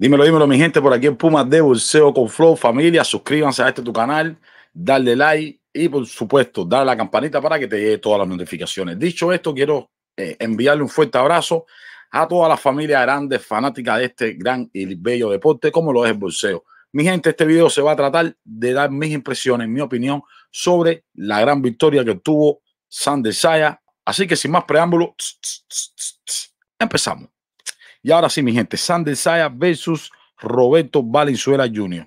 Dímelo, dímelo, mi gente, por aquí en Pumas de Bolseo con Flow. Familia, suscríbanse a este tu canal, darle like y, por supuesto, darle la campanita para que te llegue todas las notificaciones. Dicho esto, quiero eh, enviarle un fuerte abrazo a toda la familia grande fanática de este gran y bello deporte, como lo es el bolseo. Mi gente, este video se va a tratar de dar mis impresiones, mi opinión sobre la gran victoria que obtuvo Sander Saya. Así que sin más preámbulos, empezamos. Y ahora sí, mi gente, Sander Saya versus Roberto Valenzuela Jr.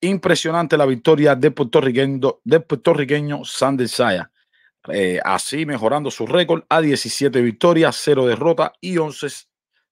Impresionante la victoria de puertorriqueño, del puertorriqueño Sander Saya. Eh, así mejorando su récord a 17 victorias, 0 derrotas y 11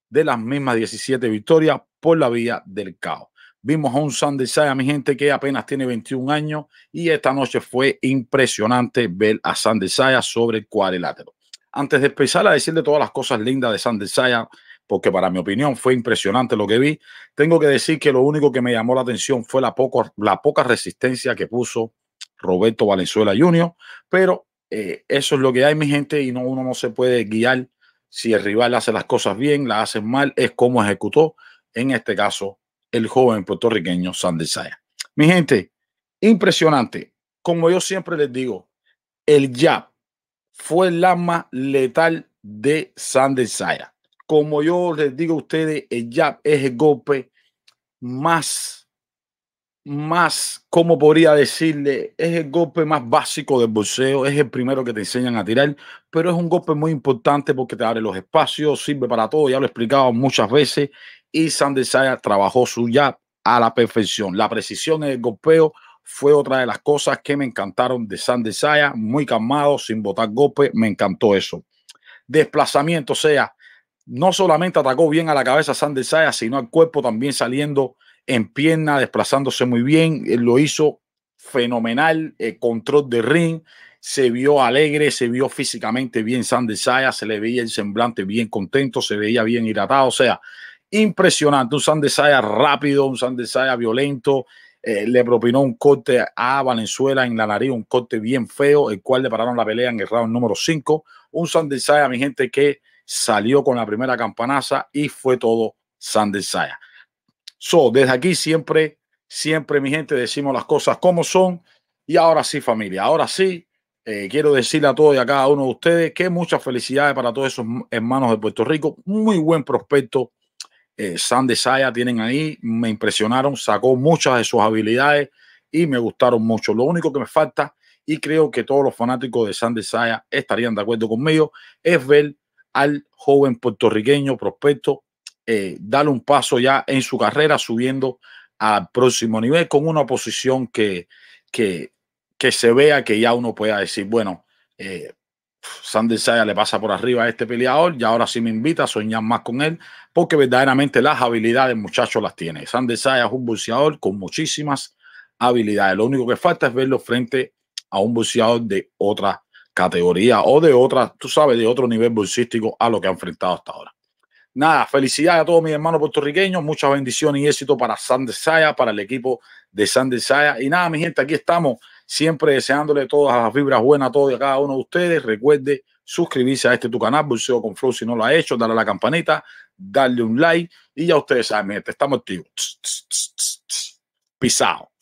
de las mismas 17 victorias por la vía del caos. Vimos a un Sander Saya, mi gente, que apenas tiene 21 años y esta noche fue impresionante ver a Sander Saya sobre el cuadrilátero. Antes de empezar a decirle todas las cosas lindas de Sander Saya, porque para mi opinión fue impresionante lo que vi. Tengo que decir que lo único que me llamó la atención fue la, la poca resistencia que puso Roberto Valenzuela Jr., pero eh, eso es lo que hay, mi gente, y no, uno no se puede guiar si el rival hace las cosas bien, las hace mal, es como ejecutó, en este caso, el joven puertorriqueño Sander Saya. Mi gente, impresionante. Como yo siempre les digo, el jab fue el arma letal de Sander como yo les digo a ustedes, el jab es el golpe más, más, como podría decirle, es el golpe más básico del boxeo, es el primero que te enseñan a tirar, pero es un golpe muy importante porque te abre los espacios, sirve para todo, ya lo he explicado muchas veces, y Sander Saya trabajó su jab a la perfección. La precisión en el golpeo fue otra de las cosas que me encantaron de Sander Saya, muy calmado, sin botar golpe, me encantó eso. Desplazamiento, o sea, no solamente atacó bien a la cabeza a Sander sino al cuerpo también saliendo en pierna, desplazándose muy bien. lo hizo fenomenal, el eh, control de ring. Se vio alegre, se vio físicamente bien Sander se le veía el semblante bien contento, se veía bien hidratado. O sea, impresionante. Un Sander rápido, un Sander violento. Eh, le propinó un corte a Valenzuela en la nariz, un corte bien feo, el cual le pararon la pelea en el round número 5. Un Sander mi gente, que salió con la primera campanaza y fue todo Sander So, desde aquí siempre, siempre mi gente decimos las cosas como son. Y ahora sí, familia, ahora sí, eh, quiero decirle a todos y a cada uno de ustedes que muchas felicidades para todos esos hermanos de Puerto Rico. Muy buen prospecto. Eh, tienen ahí, me impresionaron, sacó muchas de sus habilidades y me gustaron mucho. Lo único que me falta, y creo que todos los fanáticos de de Saya estarían de acuerdo conmigo, es ver al joven puertorriqueño prospecto, eh, darle un paso ya en su carrera, subiendo al próximo nivel con una posición que, que, se vea que ya uno pueda decir, bueno, eh, Sander Saya le pasa por arriba a este peleador y ahora sí me invita a soñar más con él, porque verdaderamente las habilidades, muchachos, las tiene. Sander Saya es un boxeador con muchísimas habilidades. Lo único que falta es verlo frente a un boxeador de otra categoría o de otra, tú sabes, de otro nivel bolsístico a lo que han enfrentado hasta ahora. Nada, felicidades a todos mis hermanos puertorriqueños, muchas bendiciones y éxito para Sander Saya, para el equipo de Sander Saya. Y nada, mi gente, aquí estamos, siempre deseándole todas las vibras buenas a todos y a cada uno de ustedes. Recuerde suscribirse a este tu canal, Bolseo con Flow, si no lo ha hecho, darle a la campanita, darle un like y ya ustedes saben, mi estamos activos. Pisao.